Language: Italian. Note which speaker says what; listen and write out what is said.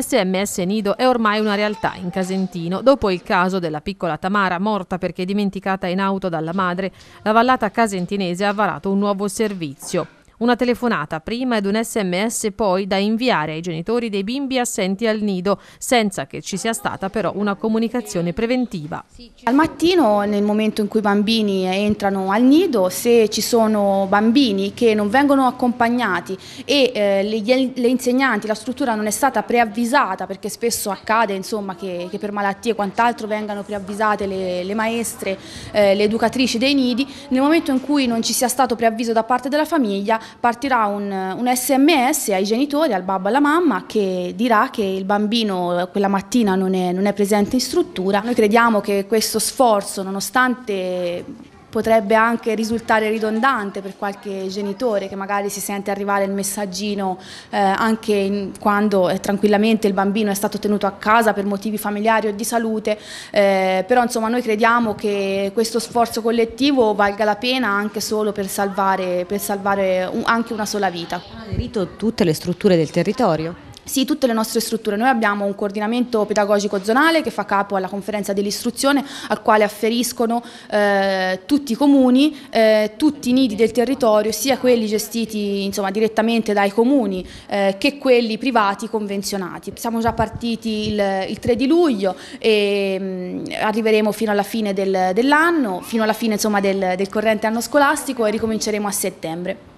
Speaker 1: SMS Nido è ormai una realtà in Casentino. Dopo il caso della piccola Tamara, morta perché dimenticata in auto dalla madre, la vallata casentinese ha varato un nuovo servizio. Una telefonata prima ed un sms poi da inviare ai genitori dei bimbi assenti al nido, senza che ci sia stata però una comunicazione preventiva.
Speaker 2: Al mattino, nel momento in cui i bambini entrano al nido, se ci sono bambini che non vengono accompagnati e eh, le, le, insegnanti, la struttura non è stata preavvisata, perché spesso accade insomma, che, che, per malattie e quant'altro vengano preavvisate le, le maestre, eh, le educatrici dei nidi, nel momento in cui non ci sia stato preavviso da parte della famiglia partirà un, un sms ai genitori, al babbo e alla mamma che dirà che il bambino quella mattina non è, non è presente in struttura. Noi crediamo che questo sforzo, nonostante potrebbe anche risultare ridondante per qualche genitore che magari si sente arrivare il messaggino eh, anche in, quando eh, tranquillamente il bambino è stato tenuto a casa per motivi familiari o di salute, eh, però insomma noi crediamo che questo sforzo collettivo valga la pena anche solo per salvare, per salvare un, anche una sola vita. Hanno
Speaker 3: aderito tutte le strutture del territorio?
Speaker 2: Sì, tutte le nostre strutture. Noi abbiamo un coordinamento pedagogico zonale che fa capo alla conferenza dell'istruzione al quale afferiscono eh, tutti i comuni, eh, tutti i nidi del territorio, sia quelli gestiti insomma, direttamente dai comuni eh, che quelli privati convenzionati. Siamo già partiti il, il 3 di luglio e mh, mm, arriveremo fino alla fine del, dell'anno, fino alla fine insomma, del, del corrente anno scolastico e ricominceremo a settembre.